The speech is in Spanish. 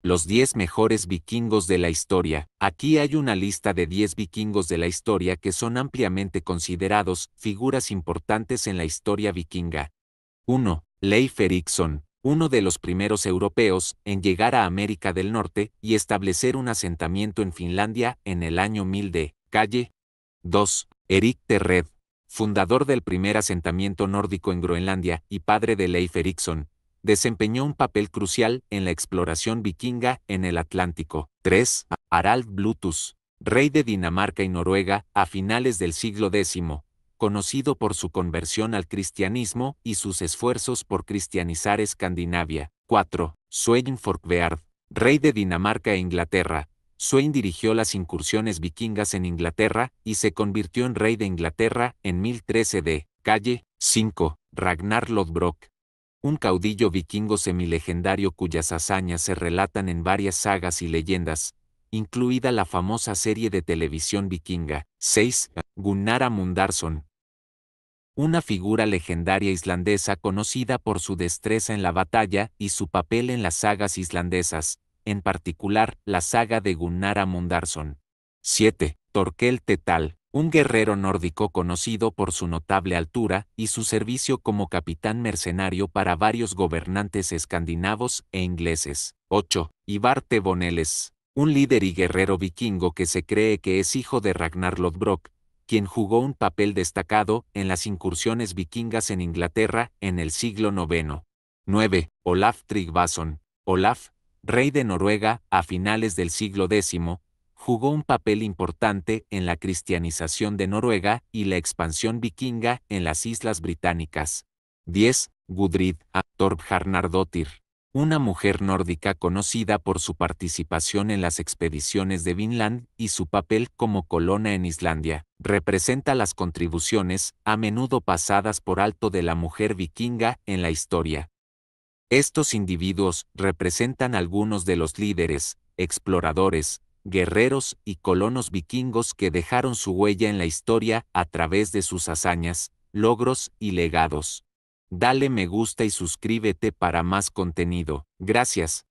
Los 10 mejores vikingos de la historia. Aquí hay una lista de 10 vikingos de la historia que son ampliamente considerados figuras importantes en la historia vikinga. 1. Leif Erikson, uno de los primeros europeos en llegar a América del Norte y establecer un asentamiento en Finlandia en el año 1000 de calle. 2. Erik Terred, fundador del primer asentamiento nórdico en Groenlandia y padre de Leif Erikson, desempeñó un papel crucial en la exploración vikinga en el Atlántico. 3. Harald Bluetooth, rey de Dinamarca y Noruega a finales del siglo X, conocido por su conversión al cristianismo y sus esfuerzos por cristianizar Escandinavia. 4. Sweyn Forkbeard, rey de Dinamarca e Inglaterra. Sweyn dirigió las incursiones vikingas en Inglaterra y se convirtió en rey de Inglaterra en 1013 de calle 5. Ragnar Lodbrok, un caudillo vikingo semilegendario cuyas hazañas se relatan en varias sagas y leyendas, incluida la famosa serie de televisión vikinga 6, Gunnar Mundarson. Una figura legendaria islandesa conocida por su destreza en la batalla y su papel en las sagas islandesas, en particular la saga de Gunnar Mundarson. 7. Torquel Tetal un guerrero nórdico conocido por su notable altura y su servicio como capitán mercenario para varios gobernantes escandinavos e ingleses. 8. Ivar boneles un líder y guerrero vikingo que se cree que es hijo de Ragnar Lodbrok, quien jugó un papel destacado en las incursiones vikingas en Inglaterra en el siglo IX. 9. Olaf Tryggvason. Olaf, rey de Noruega, a finales del siglo X, jugó un papel importante en la cristianización de Noruega y la expansión vikinga en las islas británicas. 10. Gudrid A. Una mujer nórdica conocida por su participación en las expediciones de Vinland y su papel como colona en Islandia, representa las contribuciones, a menudo pasadas por alto, de la mujer vikinga en la historia. Estos individuos representan algunos de los líderes, exploradores, guerreros y colonos vikingos que dejaron su huella en la historia a través de sus hazañas, logros y legados. Dale me gusta y suscríbete para más contenido. Gracias.